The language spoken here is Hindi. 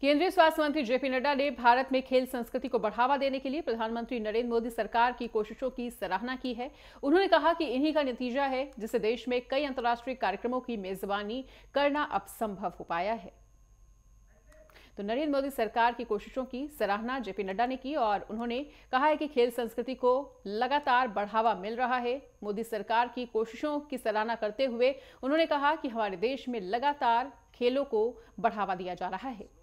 केंद्रीय स्वास्थ्य मंत्री जेपी नड्डा ने भारत में खेल संस्कृति को बढ़ावा देने के लिए प्रधानमंत्री नरेंद्र मोदी सरकार की कोशिशों की सराहना की है उन्होंने कहा कि इन्हीं का नतीजा है जिसे देश में कई अंतर्राष्ट्रीय कार्यक्रमों की मेजबानी करना अब संभव हो पाया है तो नरेंद्र मोदी सरकार की कोशिशों की सराहना जेपी नड्डा ने की और उन्होंने कहा है कि खेल संस्कृति को लगातार बढ़ावा मिल रहा है मोदी सरकार की कोशिशों की सराहना करते हुए उन्होंने कहा कि हमारे देश में लगातार खेलों को बढ़ावा दिया जा रहा है